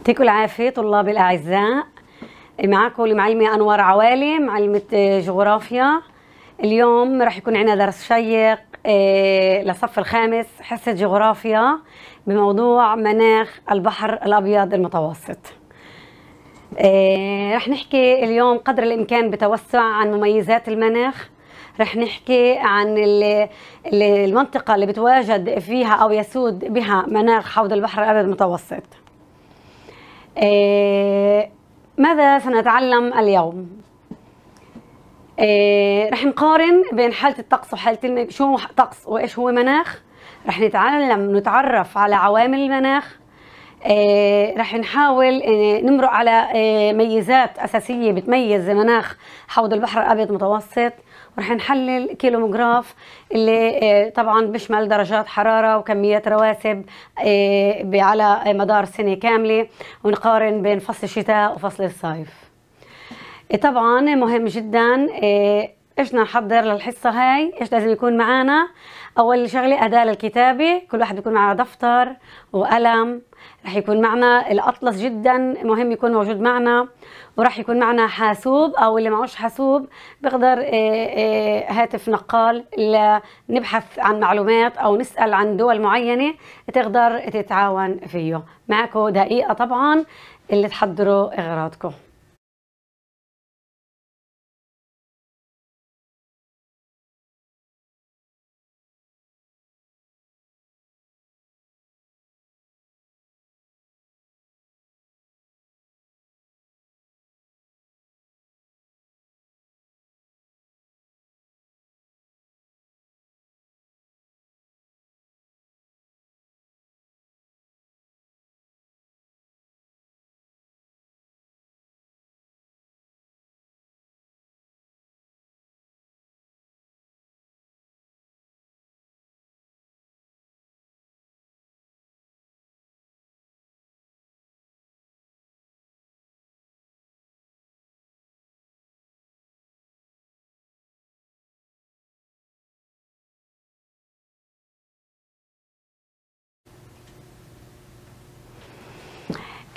يعطيكم العافية طلابي الأعزاء معكم المعلمة أنوار عوالي معلمة آه، جغرافيا اليوم رح يكون عنا درس شيق آه، للصف الخامس حصة جغرافيا بموضوع مناخ البحر الأبيض المتوسط آه، رح نحكي اليوم قدر الإمكان بتوسع عن مميزات المناخ رح نحكي عن المنطقة اللي بتواجد فيها أو يسود بها مناخ حوض البحر الأبيض المتوسط آه، ماذا سنتعلم اليوم؟ آه، رح نقارن بين حالة الطقس وحالة شو طقس وإيش هو مناخ رح نتعلم نتعرف على عوامل المناخ آه رح نحاول آه، نمرق على آه ميزات أساسية بتميز مناخ حوض البحر الأبيض المتوسط ورح نحلل كيلوموغراف اللي آه، طبعا بيشمل درجات حرارة وكميات رواسب آه، على مدار سنة كاملة ونقارن بين فصل الشتاء وفصل الصيف طبعا مهم جدا آه، ايش نحضر للحصه هاي ايش لازم يكون معانا اول شغله اداه للكتابه كل واحد بيكون معه دفتر وقلم رح يكون معنا الاطلس جدا مهم يكون موجود معنا ورح يكون معنا حاسوب او اللي معوش حاسوب بقدر آه، آه، هاتف نقال لنبحث عن معلومات او نسال عن دول معينه تقدر تتعاون فيه معكم دقيقه طبعا اللي تحضروا اغراضكم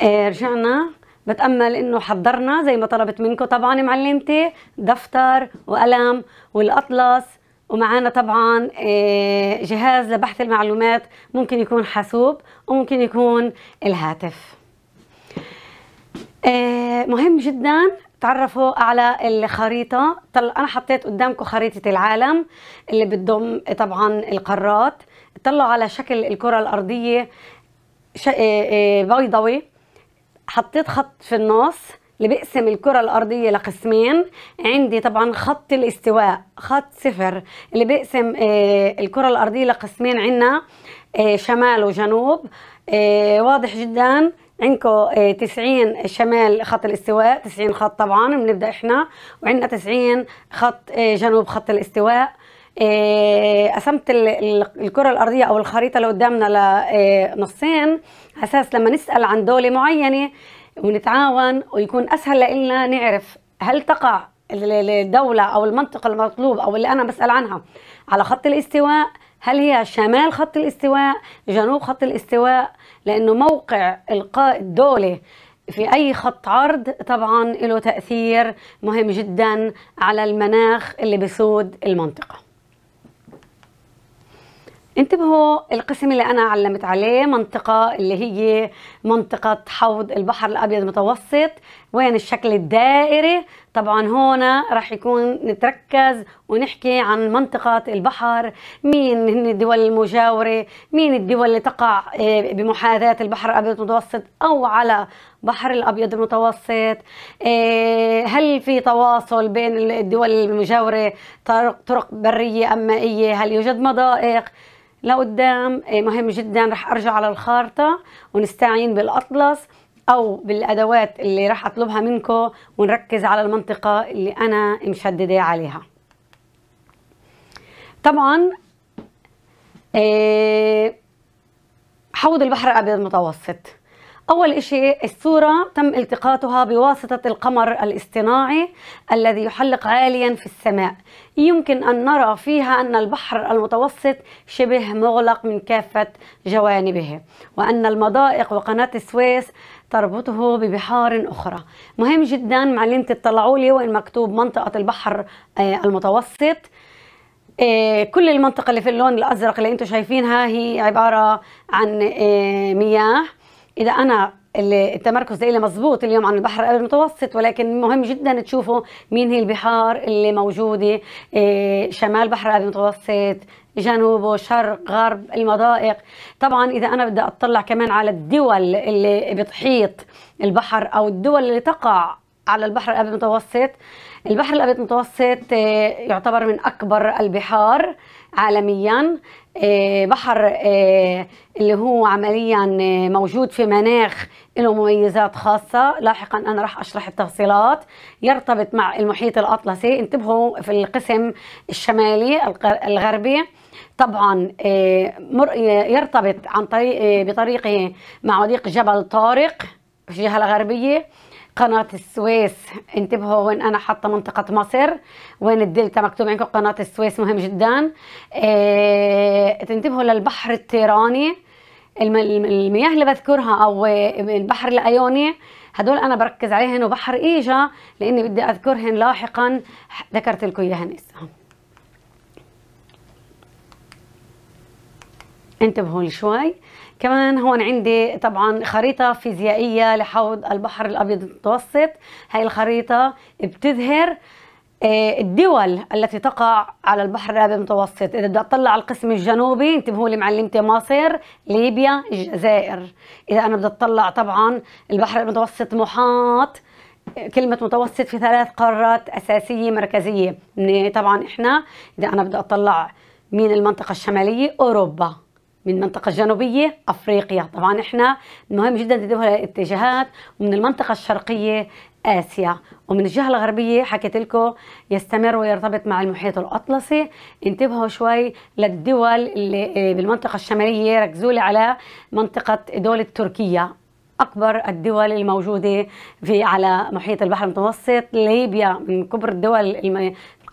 إيه، رجعنا بتأمل إنه حضرنا زي ما طلبت منكم طبعا معلمتي دفتر وقلم والأطلس ومعانا طبعا إيه، جهاز لبحث المعلومات ممكن يكون حاسوب وممكن يكون الهاتف إيه، مهم جدا تعرفوا على الخريطة طل أنا حطيت قدامكم خريطة العالم اللي بتضم طبعا القارات طلعوا على شكل الكرة الأرضية بيضوي حطيت خط في النص اللي بيقسم الكرة الأرضية لقسمين عندي طبعا خط الاستواء خط صفر اللي بيقسم آه، الكرة الأرضية لقسمين عنا آه، شمال وجنوب آه، واضح جدا عندكم 90 شمال خط الاستواء 90 خط طبعا بنبدأ احنا وعندنا 90 خط جنوب خط الاستواء قسمت الكرة الأرضية أو الخريطة اللي قدامنا لنصين اساس لما نسال عن دوله معينه ونتعاون ويكون اسهل لنا نعرف هل تقع الدولة أو المنطقة المطلوب أو اللي أنا بسأل عنها على خط الاستواء هل هي شمال خط الاستواء جنوب خط الاستواء لأنه موقع إلقاء الدولة في أي خط عرض طبعا له تأثير مهم جدا على المناخ اللي بسود المنطقة انتبهوا القسم اللي انا علمت عليه منطقة اللي هي منطقة حوض البحر الابيض المتوسط وين الشكل الدائري طبعا هون راح يكون نتركز ونحكي عن منطقة البحر مين هن الدول المجاورة مين الدول اللي تقع آه، بمحاذاة البحر الابيض المتوسط او على بحر الابيض المتوسط آه، هل في تواصل بين الدول المجاورة طرق برية ام مائية هل يوجد مضائق لقدام آه، مهم جدا رح ارجع على الخارطة ونستعين بالاطلس او بالادوات اللي رح اطلبها منكم ونركز على المنطقة اللي انا مشددة عليها طبعا آه، حوض البحر الابيض المتوسط أول شيء الصورة تم التقاطها بواسطة القمر الاصطناعي الذي يحلق عاليا في السماء يمكن أن نرى فيها أن البحر المتوسط شبه مغلق من كافة جوانبه وأن المضائق وقناة السويس تربطه ببحار أخرى مهم جدا معلمة تطلعوا لي وين مكتوب منطقة البحر آه، المتوسط آه، كل المنطقة اللي في اللون الأزرق اللي أنتم شايفينها هي عبارة عن آه، مياه اذا انا التمركز اللي مظبوط اليوم عن البحر المتوسط ولكن مهم جدا تشوفوا مين هي البحار اللي موجودة إيه، شمال بحر المتوسط جنوبه شرق غرب المضائق طبعا إذا أنا بدي أطلع كمان على الدول اللي بتحيط البحر أو الدول اللي تقع على البحر الأبيض المتوسط البحر الأبيض المتوسط إيه، يعتبر من أكبر البحار عالميا آه، بحر آه، اللي هو عمليا آه، موجود في مناخ له مميزات خاصة لاحقا أنا راح أشرح التفصيلات يرتبط مع المحيط الأطلسي انتبهوا في القسم الشمالي الغربي طبعا يرتبط عن طريق بطريقه مع وديق جبل طارق في الجهة الغربية قناة السويس انتبهوا وين انا حاطة منطقة مصر وين الدلتا مكتوب عندكم قناة السويس مهم جدا اه تنتبهوا للبحر التيراني المياه اللي بذكرها او البحر الايوني هدول انا بركز عليهن وبحر ايجا لاني بدي اذكرهن لاحقا ذكرت لكم اياهن اسمهم انتبهوا لي شوي كمان هون عندي طبعا خريطة فيزيائية لحوض البحر الأبيض المتوسط هاي الخريطة بتظهر آه، الدول التي تقع على البحر الابيض المتوسط اذا بدي اطلع على القسم الجنوبي انتبهوا لي معلمتي مصر ليبيا الجزائر اذا انا بدي اطلع طبعا البحر المتوسط محاط كلمة متوسط في ثلاث قارات أساسية مركزية طبعا إحنا إذا أنا بدي أطلع مين المنطقة الشمالية أوروبا من منطقة جنوبية أفريقيا طبعا إحنا مهم جدا تدوها الاتجاهات ومن المنطقة الشرقية آسيا ومن الجهة الغربية حكيت لكم يستمر ويرتبط مع المحيط الأطلسي انتبهوا شوي للدول اللي آه، بالمنطقة الشمالية ركزوا لي على منطقة دولة تركيا أكبر الدول الموجودة في على محيط البحر المتوسط ليبيا من كبر الدول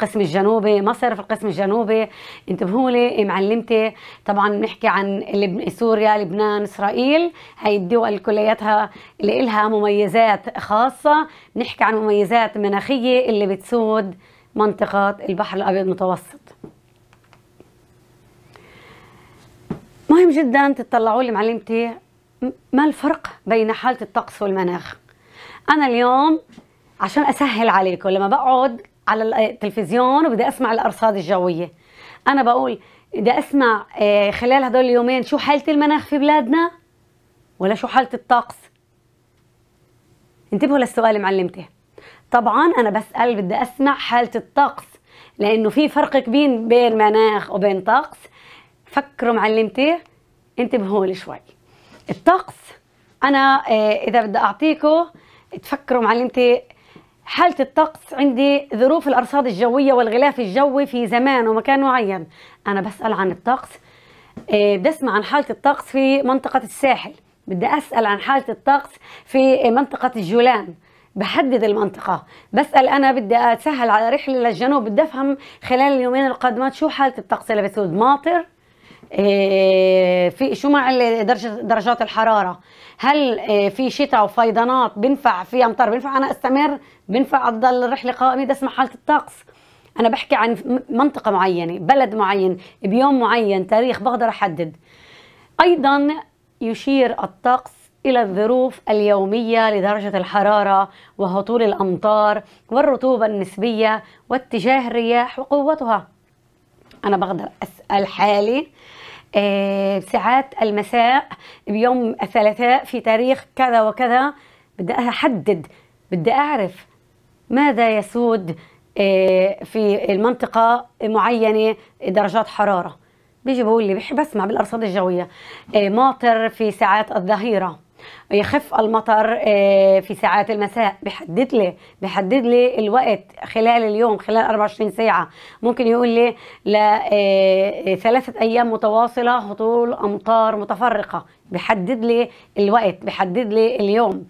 القسم الجنوبي مصر في القسم الجنوبي انتبهوا لي إيه معلمتي طبعا بنحكي عن سوريا لبنان اسرائيل هاي الدول كلياتها اللي إلها مميزات خاصة بنحكي عن مميزات مناخية اللي بتسود منطقة البحر الأبيض المتوسط مهم جدا تطلعوا لي معلمتي ما الفرق بين حالة الطقس والمناخ أنا اليوم عشان أسهل عليكم لما بقعد على التلفزيون آه، وبدي اسمع الارصاد الجويه انا بقول بدي اسمع آه، خلال هدول اليومين شو حاله المناخ في بلادنا ولا شو حاله الطقس انتبهوا للسؤال معلمتي طبعا انا بسال بدي اسمع حاله الطقس لانه في فرق كبير بين مناخ وبين طقس فكروا معلمتي انتبهوا لي شوي الطقس انا آه، اذا بدي اعطيكم تفكروا معلمتي حالة الطقس عندي ظروف الأرصاد الجوية والغلاف الجوي في زمان ومكان معين أنا بسأل عن الطقس آه، بسمع عن حالة الطقس في منطقة الساحل بدي أسأل عن حالة الطقس في منطقة الجولان بحدد المنطقة بسأل أنا بدي أتسهل على رحلة للجنوب بدي أفهم خلال اليومين القادمات شو حالة الطقس اللي بسود ماطر آه، في شو مع درجات الحراره هل آه، في شتاء وفيضانات بنفع في امطار بنفع انا استمر بنفع اضل رحله قائمه اسمع حاله الطقس انا بحكي عن منطقه معينه بلد معين بيوم معين تاريخ بقدر احدد ايضا يشير الطقس إلى الظروف اليومية لدرجة الحرارة وهطول الأمطار والرطوبة النسبية واتجاه الرياح وقوتها انا بقدر اسال حالي بساعات آه، المساء بيوم الثلاثاء في تاريخ كذا وكذا بدي احدد بدي اعرف ماذا يسود آه، في المنطقة معينة درجات حرارة بيجي بقول لي بحب اسمع بالارصاد الجوية آه، ماطر في ساعات الظهيرة يخف المطر آه، في ساعات المساء بيحدد لي بيحدد لي الوقت خلال اليوم خلال 24 ساعه ممكن يقول لي لثلاثه آه، آه، ايام متواصله هطول امطار متفرقه بيحدد لي الوقت بيحدد لي اليوم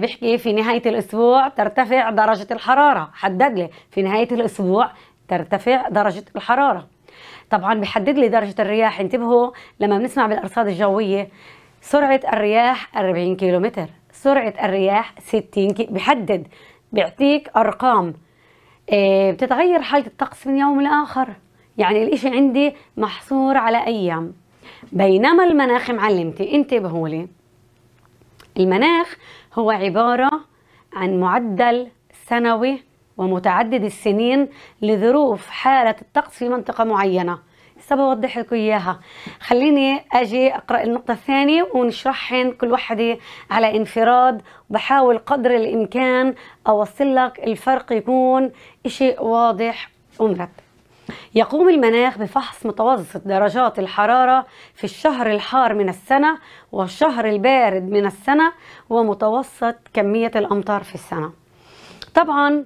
بيحكي في نهايه الاسبوع ترتفع درجه الحراره حدد لي في نهايه الاسبوع ترتفع درجه الحراره طبعا بيحدد لي درجه الرياح انتبهوا لما بنسمع بالارصاد الجويه سرعة الرياح 40 كيلومتر سرعة الرياح 60 كي... بيحدد بيعطيك أرقام إيه بتتغير حالة الطقس من يوم لآخر يعني الإشي عندي محصور على أيام بينما المناخ معلمتي انتبهوا لي المناخ هو عبارة عن معدل سنوي ومتعدد السنين لظروف حالة الطقس في منطقة معينة سبب اوضح لكم اياها خليني اجي اقرا النقطه الثانيه ونشرحهن كل وحده على انفراد وبحاول قدر الامكان اوصل لك الفرق يكون اشي واضح ومرتب يقوم المناخ بفحص متوسط درجات الحرارة في الشهر الحار من السنة والشهر البارد من السنة ومتوسط كمية الأمطار في السنة طبعاً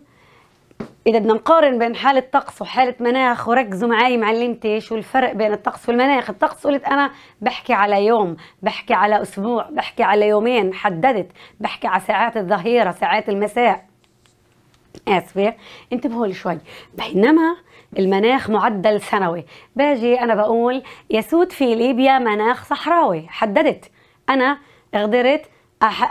اذا بدنا نقارن بين حاله طقس وحاله مناخ وركزوا معي معلمتي شو الفرق بين الطقس والمناخ الطقس قلت انا بحكي على يوم بحكي على اسبوع بحكي على يومين حددت بحكي على ساعات الظهيره ساعات المساء اسفه انتبهوا لي شوي بينما المناخ معدل سنوي باجي انا بقول يسود في ليبيا مناخ صحراوي حددت انا قدرت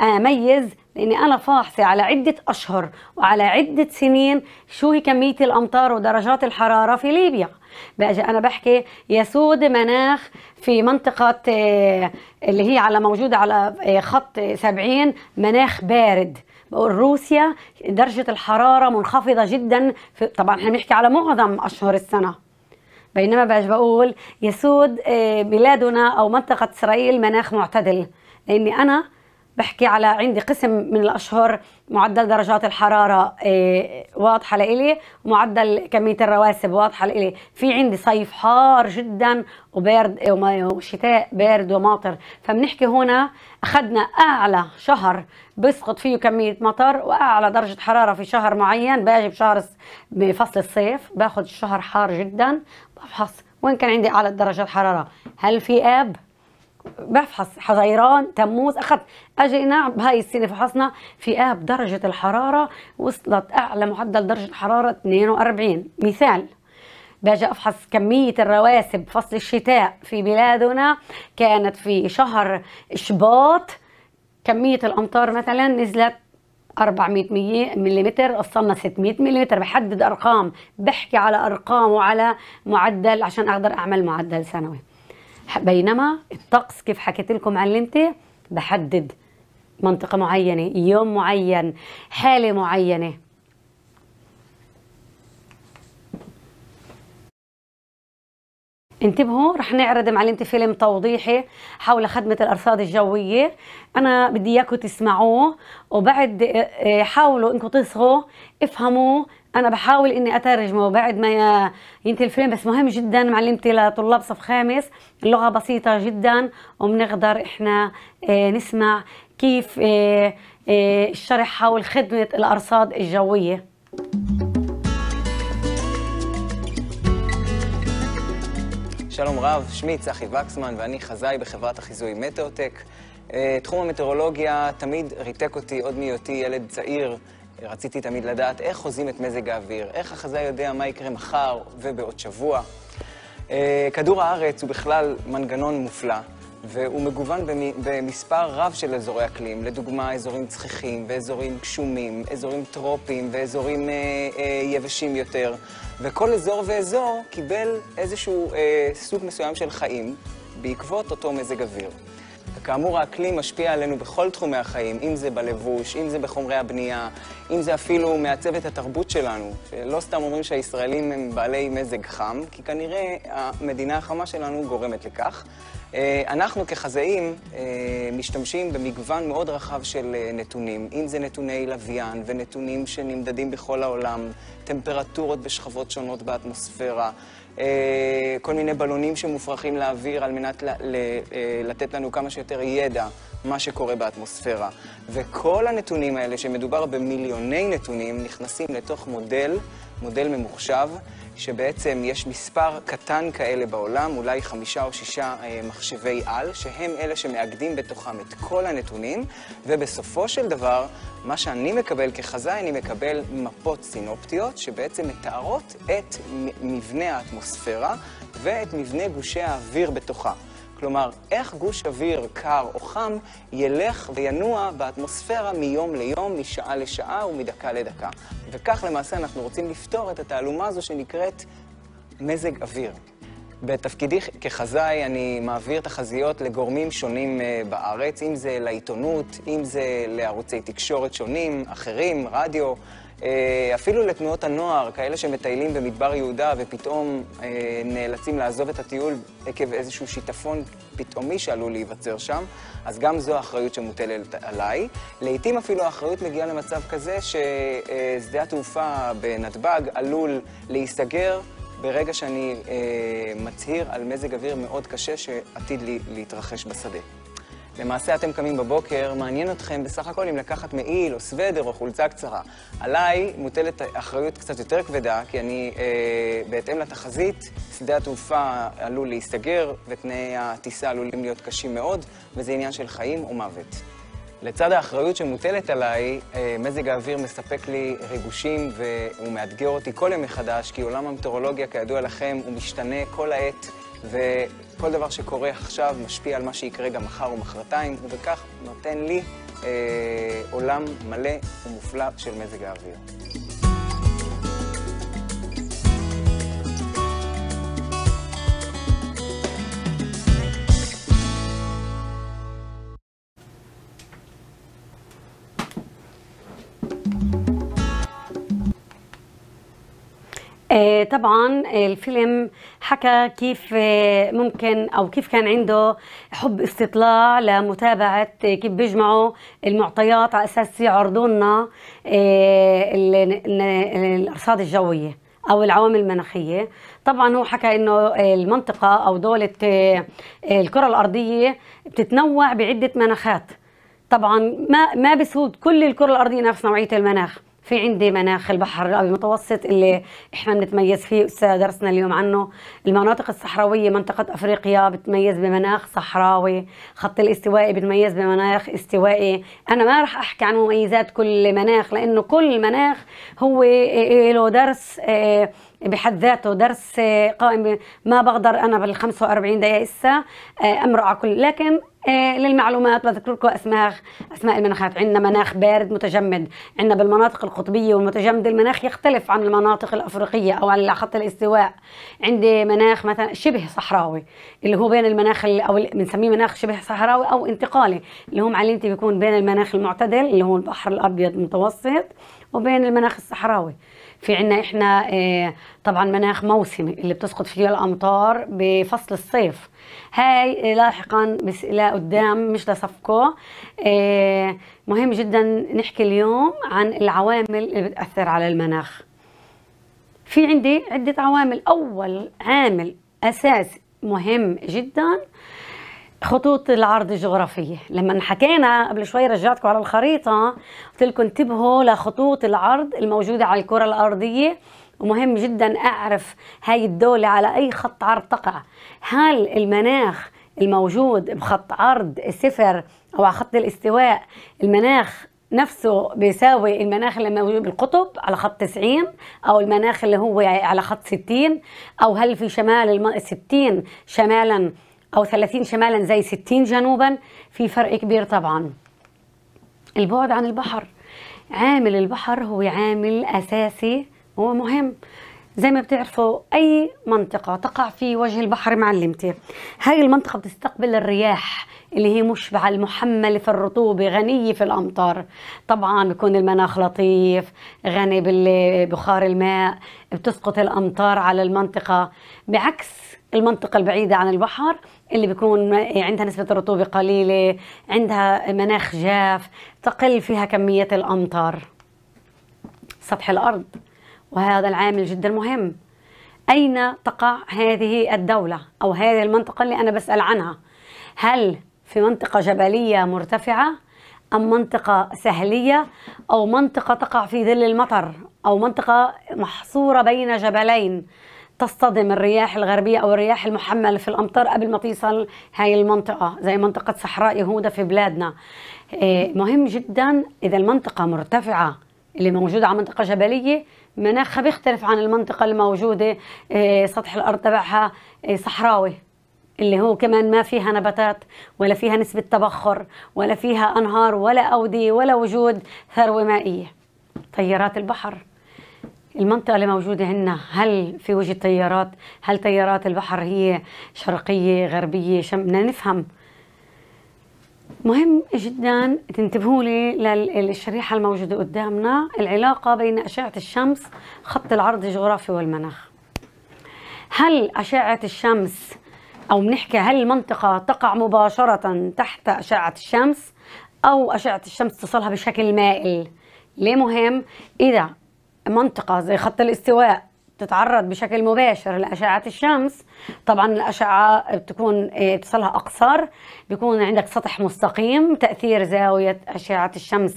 اميز لاني انا فاحصه على عده اشهر وعلى عده سنين شو هي كميه الامطار ودرجات الحراره في ليبيا باجي انا بحكي يسود مناخ في منطقه آه، اللي هي على موجوده على آه، خط 70 مناخ بارد بقول روسيا درجه الحراره منخفضه جدا في طبعا احنا بنحكي على معظم اشهر السنه بينما باجي بقول يسود آه، بلادنا او منطقه اسرائيل مناخ معتدل لاني انا بحكي على عندي قسم من الاشهر معدل درجات الحراره آه، واضحه لإلي معدل كميه الرواسب واضحه لإلي في عندي صيف حار جدا وبرد وشتاء بارد وماطر فبنحكي هنا اخذنا اعلى شهر بيسقط فيه كميه مطر واعلى درجه حراره في شهر معين باجي بشهر بفصل الصيف باخذ الشهر حار جدا بفحص وين كان عندي اعلى درجات حراره هل في اب بفحص حزيران تموز اخذت اجينا بهاي السنه فحصنا في اب درجه الحراره وصلت اعلى معدل درجه حراره 42 مثال باجي افحص كميه الرواسب فصل الشتاء في بلادنا كانت في شهر شباط كميه الامطار مثلا نزلت 400 ملم وصلنا 600 ملم بحدد ارقام بحكي على ارقام وعلى معدل عشان اقدر اعمل معدل سنوي بينما الطقس كيف حكيت لكم علمتي بحدد منطقة معينة يوم معين حالة معينة انتبهوا رح نعرض معلمتي فيلم توضيحي حول خدمة الأرصاد الجوية أنا بدي إياكم تسمعوه وبعد آه، آه، حاولوا إنكم تصغوا افهموه أنا بحاول إني أترجمه بعد ما ينتهي الفيلم بس مهم جدا معلمتي لطلاب صف خامس اللغة بسيطة جدا وبنقدر إحنا آه، نسمع كيف الشرح حول خدمة الأرصاد الجوية שלום רב, שמי צחי וקסמן ואני חזאי בחברת החיזוי מטאוטק. אה, תחום המטאורולוגיה תמיד ריתק אותי עוד מהיותי ילד צעיר. רציתי תמיד לדעת איך חוזים את מזג האוויר, איך החזאי יודע מה יקרה מחר ובעוד שבוע. אה, כדור הארץ הוא בכלל מנגנון מופלא, והוא מגוון במספר רב של אזורי אקלים, לדוגמה אזורים צחיחים ואזורים גשומים, אזורים טרופיים ואזורים אה, אה, יבשים יותר. וכל אזור ואזור קיבל איזשהו אה, סוג מסוים של חיים בעקבות אותו מזג אוויר. כאמור, האקלים משפיע עלינו בכל תחומי החיים, אם זה בלבוש, אם זה בחומרי הבנייה, אם זה אפילו מעצב את התרבות שלנו. לא סתם אומרים שהישראלים הם בעלי מזג חם, כי כנראה המדינה החמה שלנו גורמת לכך. אה, אנחנו כחזאים אה, משתמשים במגוון מאוד רחב של אה, נתונים, אם זה נתוני לוויין ונתונים שנמדדים בכל העולם, טמפרטורות בשכבות שונות באטמוספירה, כל מיני בלונים שמופרכים לאוויר על מנת לתת לנו כמה שיותר ידע מה שקורה באטמוספירה. וכל הנתונים האלה, שמדובר במיליוני נתונים, נכנסים לתוך מודל, מודל ממוחשב. שבעצם יש מספר קטן כאלה בעולם, אולי חמישה או שישה אה, מחשבי על, שהם אלה שמאגדים בתוכם את כל הנתונים, ובסופו של דבר, מה שאני מקבל כחזאי, אני מקבל מפות סינופטיות, שבעצם מתארות את מבנה האטמוספירה ואת מבנה גושי האוויר בתוכה. כלומר, איך גוש אוויר קר או חם ילך וינוע באטמוספירה מיום ליום, משעה לשעה ומדקה לדקה. וכך למעשה אנחנו רוצים לפתור את התעלומה הזו שנקראת מזג אוויר. בתפקידי כחזאי אני מעביר תחזיות לגורמים שונים אה, בארץ, אם זה לעיתונות, אם זה לערוצי תקשורת שונים, אחרים, רדיו, אה, אפילו לתנועות הנוער, כאלה שמטיילים במדבר יהודה ופתאום אה, נאלצים לעזוב את הטיול עקב איזשהו שיטפון פתאומי שעלול להיווצר שם, אז גם זו האחריות שמוטלת עליי. לעתים אפילו האחריות מגיעה למצב כזה ששדה התעופה בנתב"ג עלול להיסגר. ברגע שאני אה, מצהיר על מזג אוויר מאוד קשה שעתיד לי להתרחש בשדה. למעשה אתם קמים בבוקר, מעניין אתכם בסך הכל אם לקחת מעיל או סוודר או חולצה קצרה. עליי מוטלת אחריות קצת יותר כבדה, כי אני, אה, בהתאם לתחזית, שדה התעופה עלול להיסגר ותנאי הטיסה עלולים להיות קשים מאוד, וזה עניין של חיים ומוות. לצד האחריות שמוטלת עליי, אה, מזג האוויר מספק לי ריגושים והוא מאתגר אותי כל יום מחדש, כי עולם המטאורולוגיה, כידוע לכם, הוא משתנה כל העת, וכל דבר שקורה עכשיו משפיע על מה שיקרה גם מחר או מחרתיים, ובכך נותן לי אה, עולם מלא ומופלא של מזג האוויר. آه، طبعا الفيلم حكى كيف آه، ممكن او كيف كان عنده حب استطلاع لمتابعه كيف بيجمعوا المعطيات على اساس يعرضوا لنا آه، الارصاد الجويه او العوامل المناخيه طبعا هو حكى انه المنطقه او دوله الكره الارضيه بتتنوع بعده مناخات طبعا ما ما بسود كل الكره الارضيه نفس نوعيه المناخ في عندي مناخ البحر الابيض المتوسط اللي احنا بنتميز فيه استاذ درسنا اليوم عنه المناطق الصحراويه منطقه افريقيا بتميز بمناخ صحراوي خط الاستوائي بتميز بمناخ استوائي انا ما راح احكي عن مميزات كل مناخ لانه كل مناخ هو له درس بحد ذاته درس آه، قائم ما بقدر انا بال 45 دقيقه اسا آه، على كل لكن آه، للمعلومات بذكر لكم اسماء اسماء المناخات عندنا مناخ بارد متجمد عندنا بالمناطق القطبيه والمتجمد المناخ يختلف عن المناطق الافريقيه او على خط الاستواء عندي مناخ مثلا شبه صحراوي اللي هو بين المناخ او بنسميه مناخ شبه صحراوي او انتقالي اللي هو معلمتي بيكون بين المناخ المعتدل اللي هو البحر الابيض المتوسط وبين المناخ الصحراوي في عنا احنا آه، طبعا مناخ موسمي اللي بتسقط فيه الامطار بفصل الصيف هاي لاحقا بس لقدام مش لصفكو آه، مهم جدا نحكي اليوم عن العوامل اللي بتاثر على المناخ في عندي عده عوامل اول عامل اساسي مهم جدا خطوط العرض الجغرافية لما حكينا قبل شوي رجعتكم على الخريطة قلت لكم انتبهوا لخطوط العرض الموجودة على الكرة الأرضية ومهم جدا أعرف هاي الدولة على أي خط عرض تقع هل المناخ الموجود بخط عرض صفر أو على خط الاستواء المناخ نفسه بيساوي المناخ اللي موجود بالقطب على خط 90 او المناخ اللي هو على خط 60 او هل في شمال 60 شمالا أو 30 شمالا زي 60 جنوبا في فرق كبير طبعا البعد عن البحر عامل البحر هو عامل أساسي ومهم زي ما بتعرفوا أي منطقة تقع في وجه البحر معلمتي هاي المنطقة بتستقبل الرياح اللي هي مشبعة المحملة في الرطوبة غنية في الأمطار طبعا بيكون المناخ لطيف غني ببخار الماء بتسقط الأمطار على المنطقة بعكس المنطقة البعيدة عن البحر اللي بيكون يعني عندها نسبة الرطوبة قليلة عندها مناخ جاف تقل فيها كمية الأمطار سطح الأرض وهذا العامل جدا مهم أين تقع هذه الدولة أو هذه المنطقة اللي أنا بسأل عنها هل في منطقة جبلية مرتفعة أم منطقة سهلية أو منطقة تقع في ظل المطر أو منطقة محصورة بين جبلين تصطدم الرياح الغربية أو الرياح المحملة في الأمطار قبل ما توصل هاي المنطقة زي منطقة صحراء يهودا في بلادنا إيه، مهم جدا إذا المنطقة مرتفعة اللي موجودة على منطقة جبلية مناخها بيختلف عن المنطقة الموجودة إيه، سطح الأرض تبعها إيه، صحراوي اللي هو كمان ما فيها نباتات ولا فيها نسبة تبخر ولا فيها أنهار ولا أودية ولا وجود ثروة مائية تيارات البحر المنطقة اللي موجودة هنا هل في وجه تيارات هل تيارات البحر هي شرقية غربية شمنا بدنا نفهم مهم جدا تنتبهوا لي للشريحة الموجودة قدامنا العلاقة بين أشعة الشمس خط العرض الجغرافي والمناخ هل أشعة الشمس أو بنحكي هل المنطقة تقع مباشرة تحت أشعة الشمس أو أشعة الشمس تصلها بشكل مائل ليه مهم؟ إذا منطقة زي خط الاستواء تتعرض بشكل مباشر لأشعة الشمس طبعا الأشعة بتكون إيه، تصلها أقصر بيكون عندك سطح مستقيم تأثير زاوية أشعة الشمس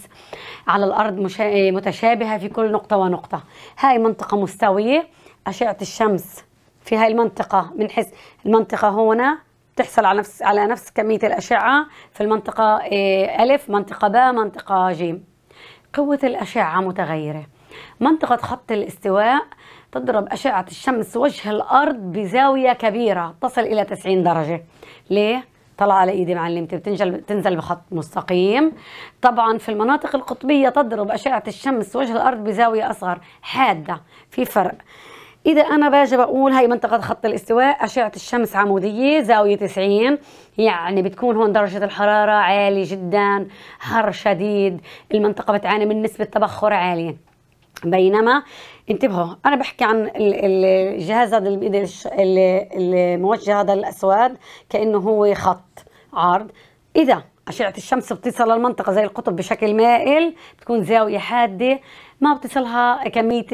على الأرض إيه، متشابهة في كل نقطة ونقطة هاي منطقة مستوية أشعة الشمس في هاي المنطقة بنحس المنطقة هنا بتحصل على نفس على نفس كمية الأشعة في المنطقة آه، ألف منطقة باء منطقة جيم قوة الأشعة متغيرة منطقة خط الاستواء تضرب أشعة الشمس وجه الأرض بزاوية كبيرة تصل إلى 90 درجة ليه؟ طلع على ايدي معلمتي بتنزل تنزل بخط مستقيم طبعا في المناطق القطبيه تضرب اشعه الشمس وجه الارض بزاويه اصغر حاده في فرق إذا أنا باجي بقول هاي منطقة خط الاستواء أشعة الشمس عمودية زاوية 90 يعني بتكون هون درجة الحرارة عالية جدا حر شديد المنطقة بتعاني من نسبة تبخر عالية بينما انتبهوا انا بحكي عن الجهاز هذا الموجه هذا الاسود كانه هو خط عرض اذا اشعه الشمس بتصل للمنطقه زي القطب بشكل مائل بتكون زاويه حاده ما بتصلها كميه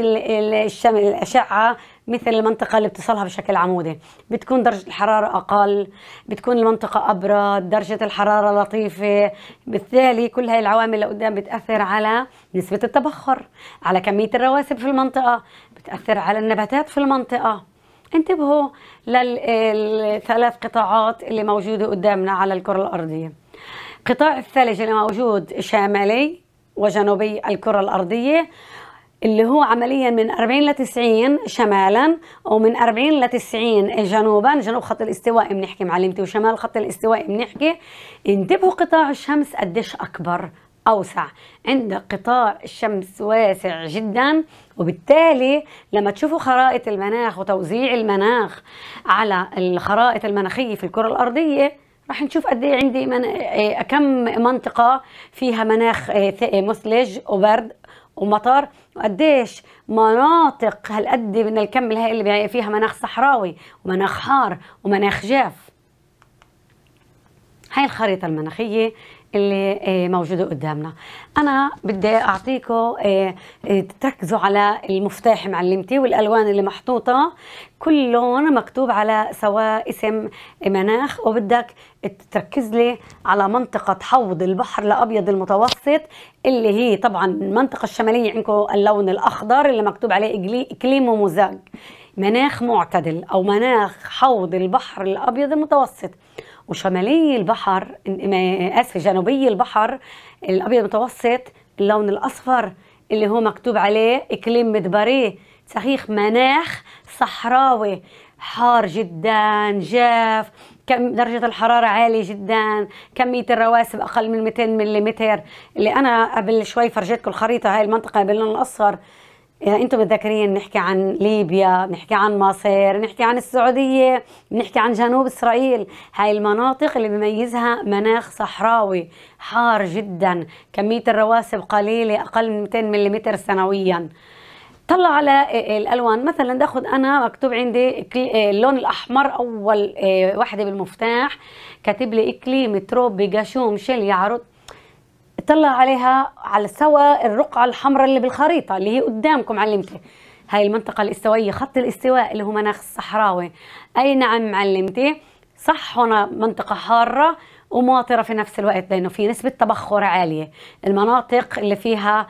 الشم الاشعه مثل المنطقة اللي بتصلها بشكل عمودي بتكون درجة الحرارة أقل بتكون المنطقة أبرد درجة الحرارة لطيفة بالتالي كل هاي العوامل اللي قدام بتأثر على نسبة التبخر على كمية الرواسب في المنطقة بتأثر على النباتات في المنطقة انتبهوا للثلاث قطاعات اللي موجودة قدامنا على الكرة الأرضية قطاع الثلج اللي موجود شمالي وجنوبي الكرة الأرضية اللي هو عمليا من 40 ل 90 شمالا ومن 40 ل 90 جنوبا جنوب خط الاستواء بنحكي معلمتي وشمال خط الاستواء بنحكي انتبهوا قطاع الشمس قديش اكبر اوسع عندك قطاع الشمس واسع جدا وبالتالي لما تشوفوا خرائط المناخ وتوزيع المناخ على الخرائط المناخيه في الكره الارضيه راح نشوف قد ايه عندي من... إيه، كم منطقه فيها مناخ إيه، إيه، مثلج وبرد ومطر وقديش مناطق هالقد من الكم الهائل اللي فيها مناخ صحراوي ومناخ حار ومناخ جاف هاي الخريطة المناخية اللي آه، موجودة قدامنا أنا بدي أعطيكم آه، آه، تركزوا على المفتاح معلمتي والألوان اللي محطوطة كل لون مكتوب على سواء اسم مناخ وبدك تركز لي على منطقة حوض البحر الأبيض المتوسط اللي هي طبعا المنطقة الشمالية عندكم اللون الأخضر اللي مكتوب عليه إقليم ومزاج مناخ معتدل أو مناخ حوض البحر الأبيض المتوسط وشمالي البحر اسف جنوبي البحر الابيض المتوسط اللون الاصفر اللي هو مكتوب عليه اكليم مدبري صحيح مناخ صحراوي حار جدا جاف كم درجة الحرارة عالية جدا كمية الرواسب أقل من 200 ملم اللي أنا قبل شوي فرجيتكم الخريطة هاي المنطقة باللون الأصفر اذا يعني انتم متذكرين بنحكي عن ليبيا بنحكي عن مصر بنحكي عن السعوديه بنحكي عن جنوب اسرائيل هاي المناطق اللي بميزها مناخ صحراوي حار جدا كميه الرواسب قليله اقل من 200 ملم سنويا طلع على الالوان مثلا داخد انا مكتوب عندي آه، اللون الاحمر اول آه، وحده بالمفتاح كاتب لي اكليم تروبي قشوم شل يعرض اطلع عليها على سوا الرقعة الحمراء اللي بالخريطة اللي هي قدامكم علمتي هاي المنطقة الاستوائية خط الاستواء اللي هو مناخ الصحراوي أي نعم علمتي صح هنا منطقة حارة وماطرة في نفس الوقت لأنه في نسبة تبخر عالية المناطق اللي فيها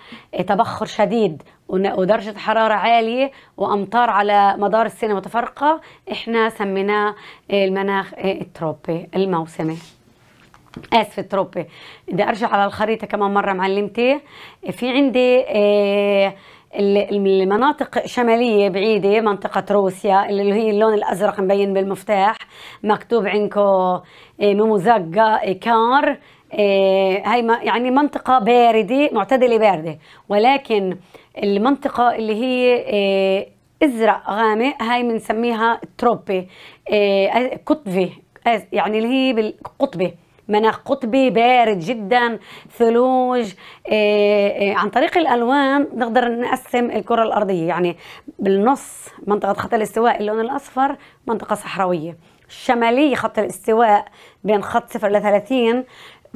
تبخر شديد ودرجة حرارة عالية وأمطار على مدار السنة متفرقة إحنا سميناه المناخ التروبي الموسمي اسف تروبي بدي ارجع على الخريطه كمان مره معلمتي في عندي آه، المناطق شمالية بعيدة منطقة روسيا اللي هي اللون الأزرق مبين بالمفتاح مكتوب عندكم آه، ميموزاقة آه، كار هاي يعني منطقة باردة معتدلة باردة ولكن المنطقة اللي هي ازرق غامق هاي بنسميها تروبي كتفي يعني اللي هي بالقطبه مناخ قطبي بارد جدا ثلوج آه، آه، عن طريق الالوان نقدر نقسم الكره الارضيه يعني بالنص منطقه خط الاستواء اللون الاصفر منطقه صحراويه شمالي خط الاستواء بين خط صفر ل 30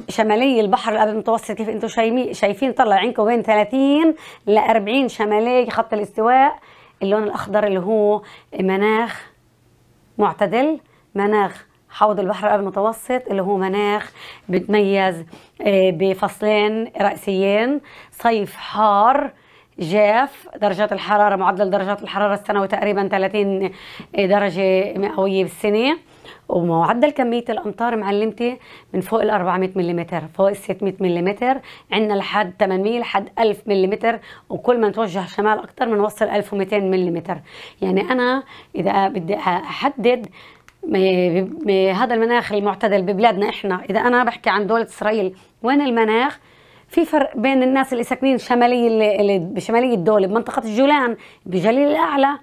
شمالي البحر الابيض المتوسط كيف انتم شايفين طلع عينكم بين 30 ل 40 شمالي خط الاستواء اللون الاخضر اللي هو مناخ معتدل مناخ حوض البحر الابيض المتوسط اللي هو مناخ بتميز آه، بفصلين رئيسيين صيف حار جاف درجات الحرارة معدل درجات الحرارة السنوي تقريبا 30 آه، درجة مئوية بالسنة ومعدل كمية الأمطار معلمتي من فوق ال 400 ملم فوق ال 600 ملم عندنا لحد 800 لحد 1000 ملم وكل ما نتوجه شمال أكثر بنوصل 1200 ملم يعني أنا إذا بدي أحدد هذا المناخ المعتدل ببلادنا احنا اذا انا بحكي عن دوله اسرائيل وين المناخ في فرق بين الناس اللي ساكنين شمالي بشمالي الدوله بمنطقه الجولان بجليل الاعلى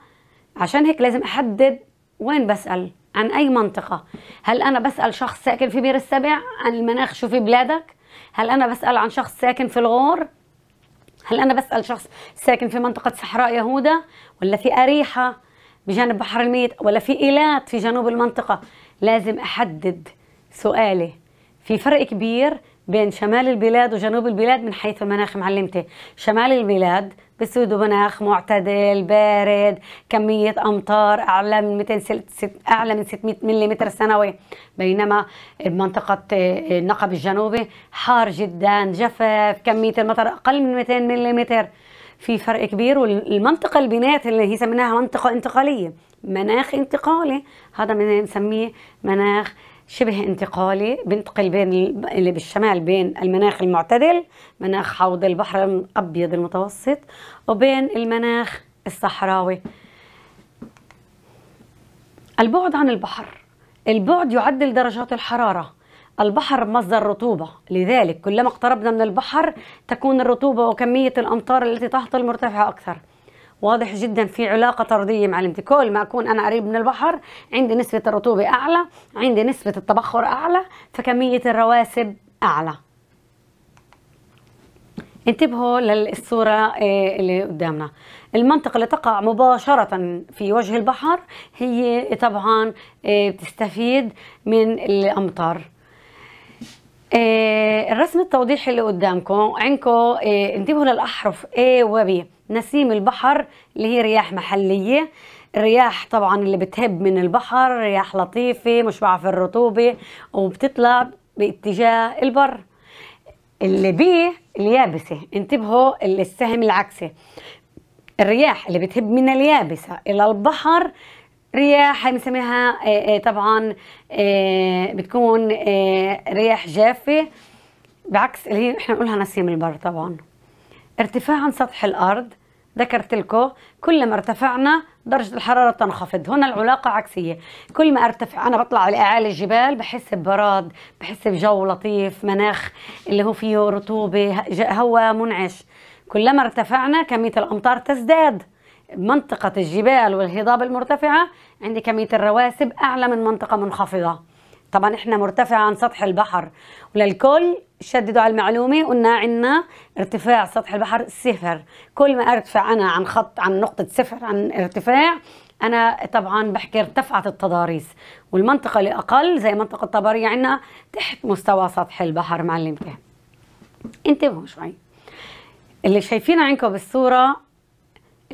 عشان هيك لازم احدد وين بسال عن اي منطقه هل انا بسال شخص ساكن في بير السبع عن المناخ شو في بلادك هل انا بسال عن شخص ساكن في الغور هل انا بسال شخص ساكن في منطقه صحراء يهودا ولا في اريحه بجانب بحر الميت ولا في إيلات في جنوب المنطقة لازم أحدد سؤالي في فرق كبير بين شمال البلاد وجنوب البلاد من حيث المناخ معلمتي شمال البلاد بسود مناخ معتدل بارد كمية أمطار أعلى من 200 أعلى من 600 ملم سنوي بينما بمنطقة آه، آه، النقب الجنوبي حار جدا جفاف كمية المطر أقل من 200 ملم في فرق كبير والمنطقة البنات اللي هي سميناها منطقة انتقالية مناخ انتقالي هذا من نسميه مناخ شبه انتقالي بنتقل بين اللي بالشمال بين المناخ المعتدل مناخ حوض البحر الأبيض المتوسط وبين المناخ الصحراوي البعد عن البحر البعد يعدل درجات الحرارة البحر مصدر رطوبة لذلك كلما اقتربنا من البحر تكون الرطوبة وكمية الأمطار التي تهطل مرتفعة أكثر واضح جدا في علاقة طردية معلمتي كل ما أكون أنا قريب من البحر عندي نسبة الرطوبة أعلى عندي نسبة التبخر أعلى فكمية الرواسب أعلى انتبهوا للصورة آه، اللي قدامنا المنطقة اللي تقع مباشرة في وجه البحر هي طبعا آه، بتستفيد من الأمطار الرسم آه، التوضيحي اللي قدامكم عندكم آه، انتبهوا للأحرف A و B نسيم البحر اللي هي رياح محلية الرياح طبعا اللي بتهب من البحر رياح لطيفة مشبعة في الرطوبة وبتطلع باتجاه البر اللي B اليابسة انتبهوا السهم العكسي الرياح اللي بتهب من اليابسة إلى البحر رياح بنسميها آه، آه، طبعا آه، بتكون رياح جافه بعكس اللي هي احنا بنقولها نسيم البر طبعا ارتفاع عن سطح الارض ذكرت لكم كلما ارتفعنا درجة الحرارة تنخفض هنا العلاقة عكسية كل ما ارتفع أنا بطلع على أعالي الجبال بحس ببراد بحس بجو لطيف مناخ اللي هو فيه رطوبة هواء منعش كلما ارتفعنا كمية الأمطار تزداد منطقة الجبال والهضاب المرتفعة عندي كمية الرواسب أعلى من منطقة منخفضة طبعا احنا مرتفعة عن سطح البحر وللكل شددوا على المعلومة قلنا عنا ارتفاع سطح البحر صفر كل ما ارتفع أنا عن خط عن نقطة صفر عن ارتفاع أنا طبعا بحكي ارتفعت التضاريس والمنطقة اللي أقل زي منطقة طبرية عنا تحت مستوى سطح البحر معلمتي انتبهوا شوي اللي شايفينه عندكم بالصورة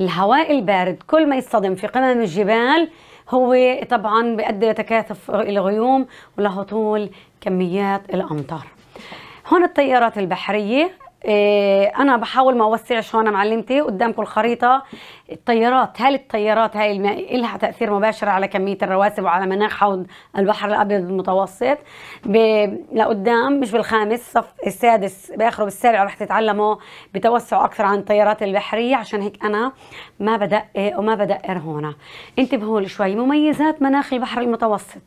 الهواء البارد كل ما يصطدم في قمم الجبال هو طبعا بيؤدي لتكاثف الغيوم ولهطول كميات الامطار هون التيارات البحريه آه، انا بحاول ما اوسعش وانا معلمتي قدامكم الخريطه التيارات هل التيارات هاي لها تاثير مباشر على كميه الرواسب وعلى مناخ حوض البحر الابيض المتوسط ب... لقدام مش بالخامس صف السادس باخره بالسابع رح تتعلموا بتوسع اكثر عن التيارات البحريه عشان هيك انا ما بدقق وما بدقر هون انتبهوا لي شوي مميزات مناخ البحر المتوسط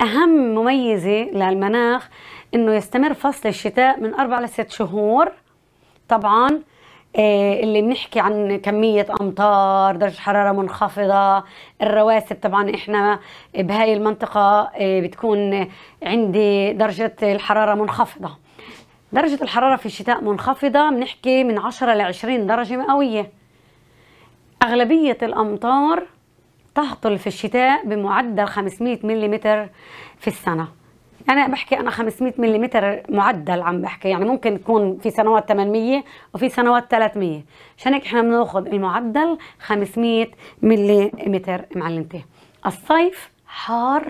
اهم مميزه للمناخ انه يستمر فصل الشتاء من اربع لست شهور طبعا آه، اللي بنحكي عن كمية أمطار درجة حرارة منخفضة الرواسب طبعا إحنا بهاي المنطقة آه، بتكون عندي درجة الحرارة منخفضة درجة الحرارة في الشتاء منخفضة بنحكي من 10 ل 20 درجة مئوية أغلبية الأمطار تهطل في الشتاء بمعدل 500 ملم في السنة انا بحكي انا 500 ملم معدل عم بحكي يعني ممكن يكون في سنوات 800 وفي سنوات 300 عشان هيك احنا بناخذ المعدل 500 ملم معلمتي الصيف حار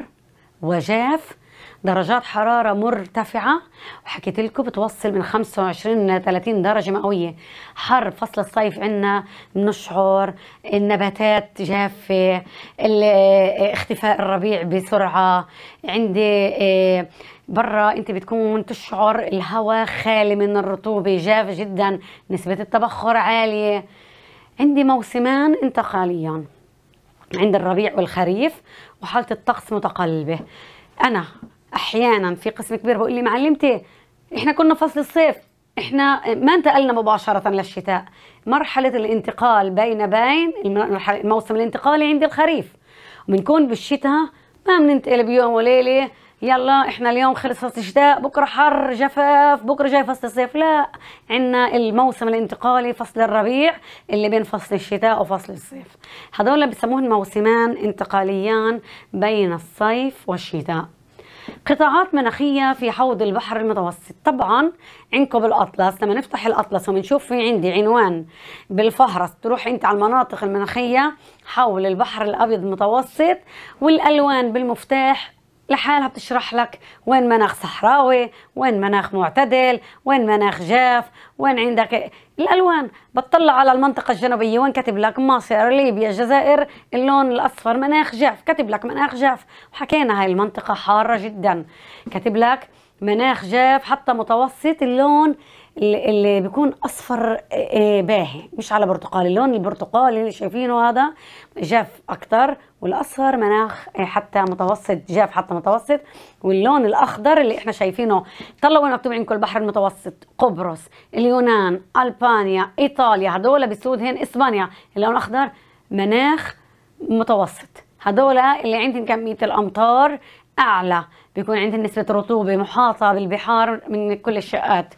وجاف درجات حرارة مرتفعة وحكيت لكم بتوصل من 25 ل 30 درجة مئوية حر فصل الصيف عندنا بنشعر النباتات جافة اختفاء الربيع بسرعة عندي آه، برا انت بتكون تشعر الهواء خالي من الرطوبة جاف جدا نسبة التبخر عالية عندي موسمان انتقاليا عند الربيع والخريف وحالة الطقس متقلبة أنا احيانا في قسم كبير بقول لي معلمتي احنا كنا فصل الصيف احنا ما انتقلنا مباشره للشتاء مرحله الانتقال بين بين الموسم الانتقالي عند الخريف بنكون بالشتاء ما بننتقل بيوم وليله يلا احنا اليوم خلص فصل الشتاء بكره حر جفاف بكره جاي فصل الصيف لا عندنا الموسم الانتقالي فصل الربيع اللي بين فصل الشتاء وفصل الصيف هذول بسموهم موسمان انتقاليان بين الصيف والشتاء قطاعات مناخية في حوض البحر المتوسط طبعا عندكم بالأطلس لما نفتح الأطلس ونشوف في عندي عنوان بالفهرس تروح انت على المناطق المناخية حول البحر الأبيض المتوسط والألوان بالمفتاح لحالها بتشرح لك وين مناخ صحراوي وين مناخ معتدل وين مناخ جاف وين عندك الالوان بتطلع على المنطقه الجنوبيه وين كاتب لك مصر ليبيا الجزائر اللون الاصفر مناخ جاف كاتب لك مناخ جاف وحكينا هاي المنطقه حاره جدا كاتب لك مناخ جاف حتى متوسط اللون اللي بيكون اصفر آه، آه، باهي مش على برتقالي اللون البرتقالي اللي شايفينه هذا جاف اكتر والاصفر مناخ آه، حتى متوسط جاف حتى متوسط واللون الاخضر اللي احنا شايفينه طلعوا وين مكتوب عندكم البحر المتوسط قبرص اليونان البانيا ايطاليا هذول بيسود هن اسبانيا اللون الاخضر مناخ متوسط هذول اللي عندهم كميه الامطار اعلى بيكون عندهم نسبه رطوبه محاطه بالبحار من كل الشقات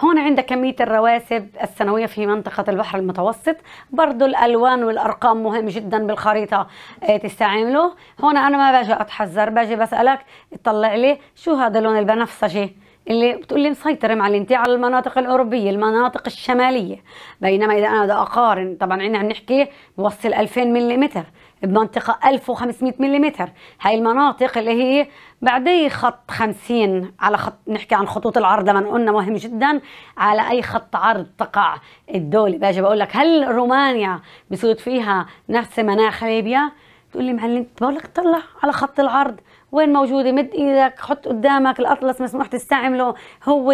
هون عندك كمية الرواسب السنوية في منطقة البحر المتوسط برضو الألوان والأرقام مهم جدا بالخريطة إيه تستعمله هون أنا ما باجي أتحذر باجي بسألك تطلع لي شو هذا اللون البنفسجي اللي بتقول لي مسيطر معلمتي على المناطق الاوروبيه المناطق الشماليه بينما اذا انا بدي اقارن طبعا عنا عم نحكي بوصل 2000 ملم بمنطقة 1500 ملم هاي المناطق اللي هي بعدي خط 50 على خط نحكي عن خطوط العرض لما قلنا مهم جدا على أي خط عرض تقع الدولة باجي بقول لك هل رومانيا بصير فيها نفس مناخ ليبيا؟ تقول لي معلم بقول لك طلع على خط العرض وين موجودة مد ايدك حط قدامك الاطلس مسموح تستعمله هو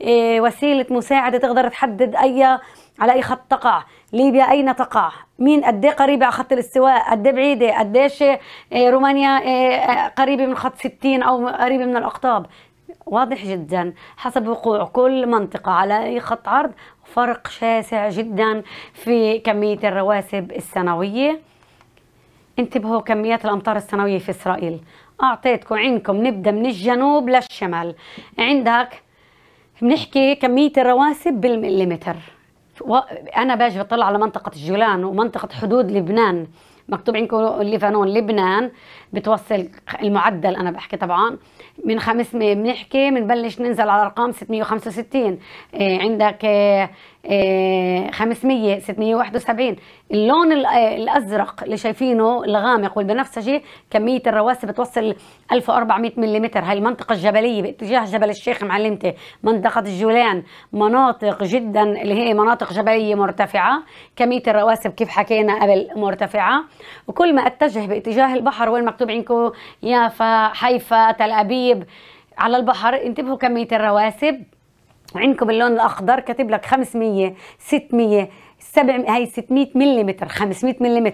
إيه، وسيلة مساعدة تقدر تحدد اي على اي خط تقع ليبيا اين تقع مين قد ايه قريبه على خط الاستواء قد ايه بعيده قد ايش إيه، رومانيا إيه، قريبه من خط 60 او قريبه من الاقطاب واضح جدا حسب وقوع كل منطقة على أي خط عرض فرق شاسع جدا في كمية الرواسب السنوية انتبهوا كميات الأمطار السنوية في إسرائيل أعطيتكم عندكم نبدأ من الجنوب للشمال عندك بنحكي كمية الرواسب بالمليمتر انا باجي بطلع على منطقه الجولان ومنطقه حدود لبنان مكتوب عندكم لبنان لبنان بتوصل المعدل انا بحكي طبعا من 500 بنحكي بنبلش ننزل على ارقام 665 إيه، عندك 500 آه، 671 اللون آه، الازرق اللي شايفينه الغامق والبنفسجي كميه الرواسب بتوصل 1400 ملم هاي المنطقه الجبليه باتجاه جبل الشيخ معلمتي منطقه الجولان مناطق جدا اللي هي مناطق جبليه مرتفعه كميه الرواسب كيف حكينا قبل مرتفعه وكل ما اتجه باتجاه البحر وين مكتوب عندكم يافا حيفا تل ابيب على البحر انتبهوا كميه الرواسب وعندكم اللون الاخضر كاتب لك 500 600 سبع هي 600 ملم 500 ملم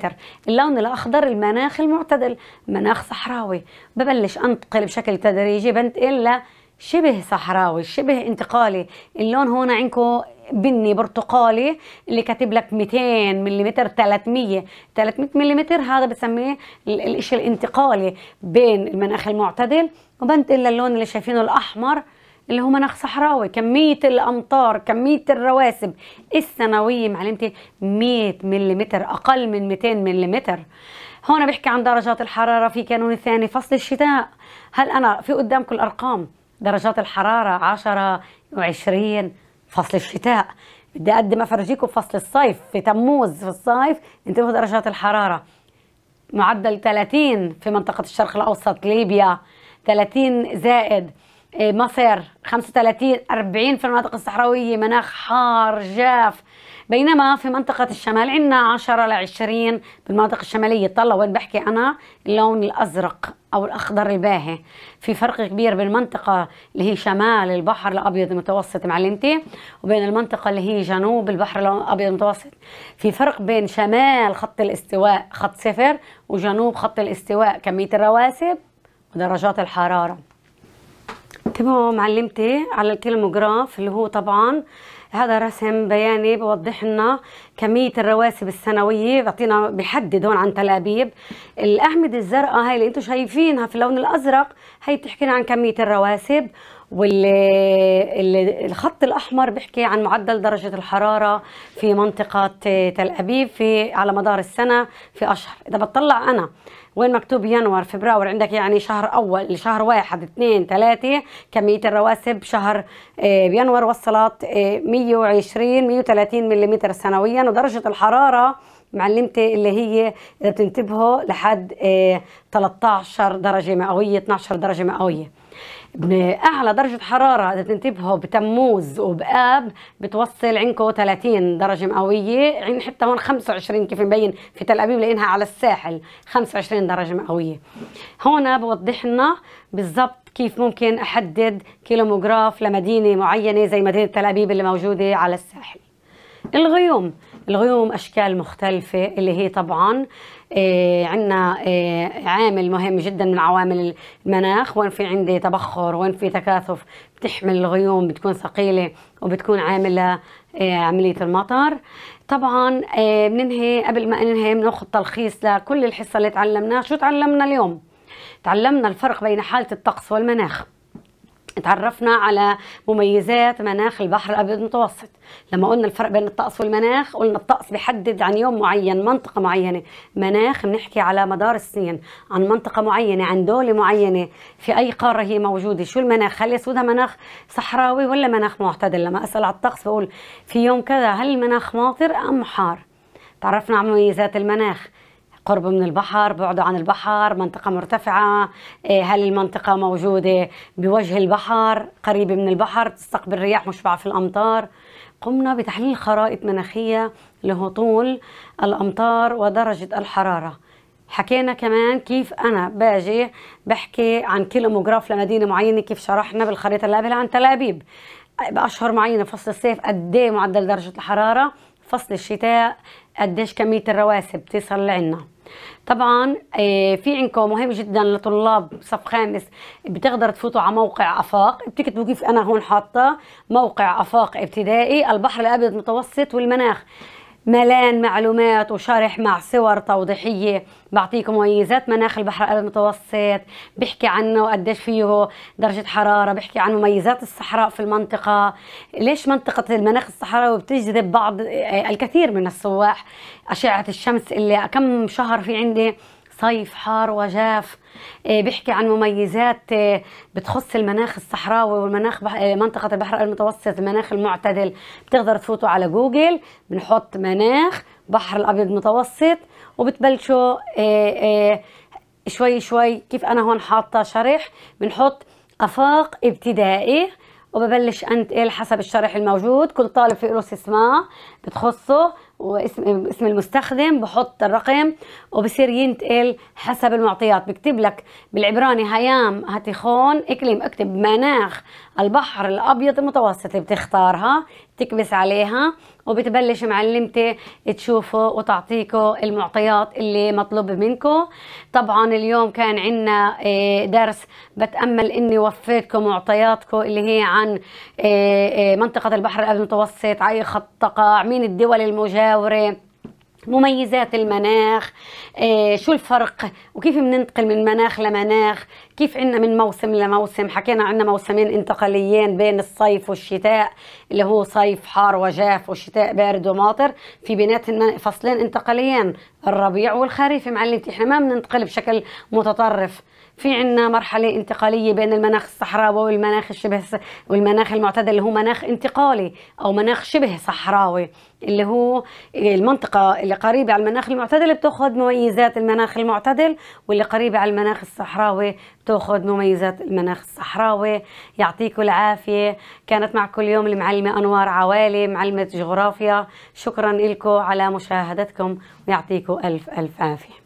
اللون الاخضر المناخ المعتدل مناخ صحراوي ببلش انتقل بشكل تدريجي بنتقل شبه صحراوي شبه انتقالي اللون هون عندكم بني برتقالي اللي كاتب لك 200 ملم 300 300 ملم هذا بسميه الشيء الانتقالي بين المناخ المعتدل وبنتقل للون اللي شايفينه الاحمر اللي هو مناخ صحراوي كمية الأمطار كمية الرواسب السنوية معلمتي 100 ملم أقل من 200 ملم هون بحكي عن درجات الحرارة في كانون الثاني فصل الشتاء هل أنا في قدامكم الأرقام درجات الحرارة 10 و20 فصل الشتاء بدي أقدم أفرجيكم فصل الصيف في تموز في الصيف انتبهوا درجات الحرارة معدل 30 في منطقة الشرق الأوسط ليبيا 30 زائد مصر 35 40 في المناطق الصحراوية مناخ حار جاف بينما في منطقة الشمال عندنا 10 ل 20 بالمناطق الشمالية طلع وين بحكي أنا اللون الأزرق أو الأخضر الباهي في فرق كبير بين المنطقة اللي هي شمال البحر الأبيض المتوسط معلمتي وبين المنطقة اللي هي جنوب البحر الأبيض المتوسط في فرق بين شمال خط الاستواء خط صفر وجنوب خط الاستواء كمية الرواسب ودرجات الحرارة تمام معلمتي على الكيلوموجراف اللي هو طبعا هذا رسم بياني بوضح لنا كمية الرواسب السنوية بيعطينا بيحدد هون عن تل أبيب الأعمدة الزرقاء هاي اللي انتم شايفينها في اللون الأزرق هي بتحكي عن كمية الرواسب والخط الأحمر بيحكي عن معدل درجة الحرارة في منطقة تل أبيب في على مدار السنة في أشهر إذا بتطلع أنا وين مكتوب يناير فبراير عندك يعني شهر اول لشهر واحد اثنين ثلاثه كميه الرواسب شهر آه، يناير وصلت 120 130 ملم سنويا ودرجه الحراره معلمتي اللي هي اذا بتنتبهوا لحد 13 آه، درجه مئويه 12 درجه مئويه باعلى درجه حراره اذا تنتبهوا بتموز وباب بتوصل عندكم 30 درجه مئويه عند حتى هون 25 كيف مبين في تل ابيب لانها على الساحل 25 درجه مئويه هون بوضح لنا بالضبط كيف ممكن احدد كيلوموغراف لمدينه معينه زي مدينه تل ابيب اللي موجوده على الساحل الغيوم الغيوم اشكال مختلفه اللي هي طبعا إيه عندنا إيه، عامل مهم جدا من عوامل المناخ وين في عندي تبخر وين في تكاثف بتحمل الغيوم بتكون ثقيله وبتكون عامله إيه، عمليه المطر طبعا إيه، بننهي قبل ما ننهي بناخذ تلخيص لكل الحصه اللي تعلمناها شو تعلمنا اليوم تعلمنا الفرق بين حاله الطقس والمناخ تعرفنا على مميزات مناخ البحر الابيض المتوسط لما قلنا الفرق بين الطقس والمناخ قلنا الطقس بيحدد عن يوم معين منطقه معينه مناخ بنحكي على مدار السنين عن منطقه معينه عن دوله معينه في اي قاره هي موجوده شو المناخ هل يسودها مناخ صحراوي ولا مناخ معتدل لما اسال على الطقس بقول في يوم كذا هل المناخ ماطر ام حار تعرفنا على مميزات المناخ قرب من البحر بعده عن البحر منطقة مرتفعة إيه، هل المنطقة موجودة بوجه البحر قريبة من البحر تستقبل رياح مشبعة في الأمطار قمنا بتحليل خرائط مناخية لهطول الأمطار ودرجة الحرارة حكينا كمان كيف انا باجي بحكي عن كيلوموغراف لمدينه معينه كيف شرحنا بالخريطه اللي قبلها عن تل ابيب باشهر معينه فصل الصيف قد إيه معدل درجه الحراره فصل الشتاء قديش كميه الرواسب بتصل لعنا طبعا آه، في عندكم مهم جدا لطلاب صف خامس بتقدر تفوتوا على موقع افاق بتكتبوا كيف انا هون حاطه موقع افاق ابتدائي البحر الابيض المتوسط والمناخ ملان معلومات وشرح مع صور توضيحيه بعطيكم مميزات مناخ البحر الابيض المتوسط بحكي عنه قديش فيه درجه حراره بحكي عن مميزات الصحراء في المنطقه ليش منطقه المناخ الصحراوي بتجذب بعض آه، الكثير من السواح اشعه الشمس اللي كم شهر في عندي صيف حار وجاف آه، بيحكي عن مميزات آه، بتخص المناخ الصحراوي والمناخ آه، منطقة البحر المتوسط المناخ المعتدل بتقدر تفوتوا على جوجل بنحط مناخ بحر الأبيض المتوسط وبتبلشوا شوي شوي كيف أنا هون حاطة شرح بنحط أفاق ابتدائي وببلش انتقل حسب الشرح الموجود كل طالب في له استثمار بتخصه واسم اسم المستخدم بحط الرقم وبصير ينتقل حسب المعطيات بكتب لك بالعبراني هيام هاتيخون اكلم اكتب مناخ البحر الابيض المتوسط بتختارها بتكبس عليها وبتبلش معلمتي تشوفه وتعطيكو المعطيات اللي مطلوب منكو طبعا اليوم كان عنا آه، درس بتأمل اني وفيتكو معطياتكو اللي هي عن آه، آه، منطقة البحر المتوسط اي خط تقع مين الدول المجاورة مميزات المناخ آه، شو الفرق وكيف بننتقل من مناخ لمناخ كيف عنا من موسم لموسم حكينا عنا موسمين انتقاليين بين الصيف والشتاء اللي هو صيف حار وجاف والشتاء بارد وماطر في بينات فصلين انتقاليين الربيع والخريف معلمتي احنا ما بننتقل بشكل متطرف في عندنا مرحله انتقاليه بين المناخ الصحراوي والمناخ الشبه والمناخ المعتدل اللي هو مناخ انتقالي او مناخ شبه صحراوي اللي هو المنطقه اللي قريبه على المناخ المعتدل بتاخذ مميزات المناخ المعتدل واللي قريبه على المناخ الصحراوي بتاخذ مميزات المناخ الصحراوي يعطيكم العافيه كانت معكم اليوم المعلمه انوار عوالي معلمه جغرافيا شكرا لكم على مشاهدتكم ويعطيكم الف الف عافيه